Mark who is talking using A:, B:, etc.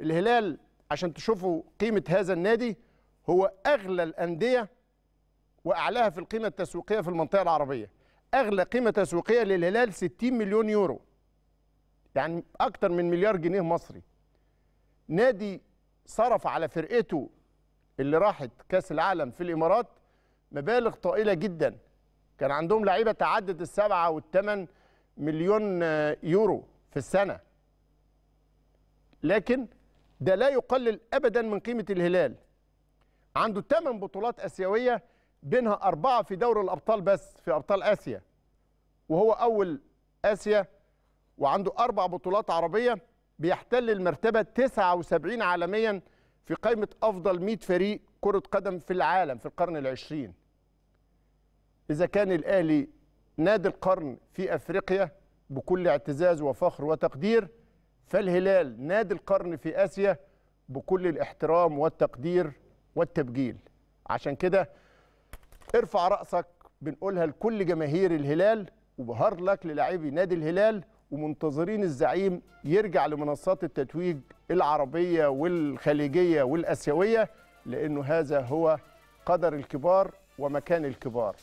A: الهلال عشان تشوفوا قيمه هذا النادي هو اغلى الانديه واعلاها في القيمه التسويقيه في المنطقه العربيه اغلى قيمه تسويقيه للهلال 60 مليون يورو يعني اكتر من مليار جنيه مصري نادي صرف على فرقته اللي راحت كاس العالم في الامارات مبالغ طائله جدا كان عندهم لعيبه تعدت السبعه والثمان مليون يورو في السنه لكن ده لا يقلل ابدا من قيمه الهلال عنده 8 بطولات اسيويه بينها اربعه في دوري الابطال بس في ابطال اسيا وهو اول اسيا وعنده اربع بطولات عربيه بيحتل المرتبه 79 عالميا في قائمه افضل 100 فريق كره قدم في العالم في القرن العشرين اذا كان الاهلي نادي القرن في افريقيا بكل اعتزاز وفخر وتقدير فالهلال نادي القرن في آسيا بكل الاحترام والتقدير والتبجيل عشان كده ارفع رأسك بنقولها لكل جماهير الهلال وبهار لك للاعبي نادي الهلال ومنتظرين الزعيم يرجع لمنصات التتويج العربية والخليجية والأسيوية لأنه هذا هو قدر الكبار ومكان الكبار